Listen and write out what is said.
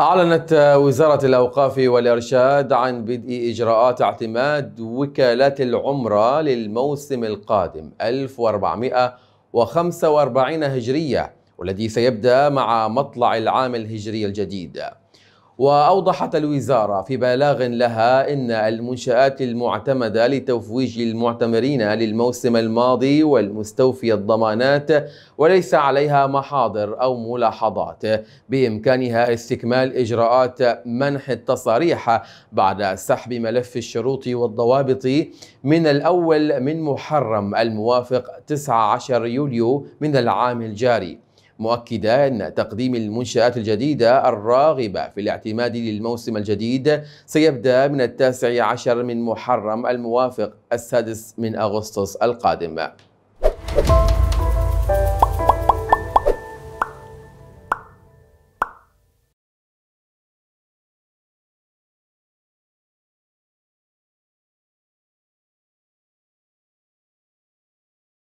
أعلنت وزارة الأوقاف والإرشاد عن بدء إجراءات اعتماد وكالات العمرة للموسم القادم 1445 هجرية والذي سيبدأ مع مطلع العام الهجري الجديد وأوضحت الوزارة في بلاغ لها إن المنشآت المعتمدة لتفويج المعتمرين للموسم الماضي والمستوفي الضمانات وليس عليها محاضر أو ملاحظات بإمكانها استكمال إجراءات منح التصاريح بعد سحب ملف الشروط والضوابط من الأول من محرم الموافق 19 يوليو من العام الجاري مؤكدا أن تقديم المنشآت الجديدة الراغبة في الاعتماد للموسم الجديد سيبدأ من التاسع عشر من محرم الموافق السادس من أغسطس القادم.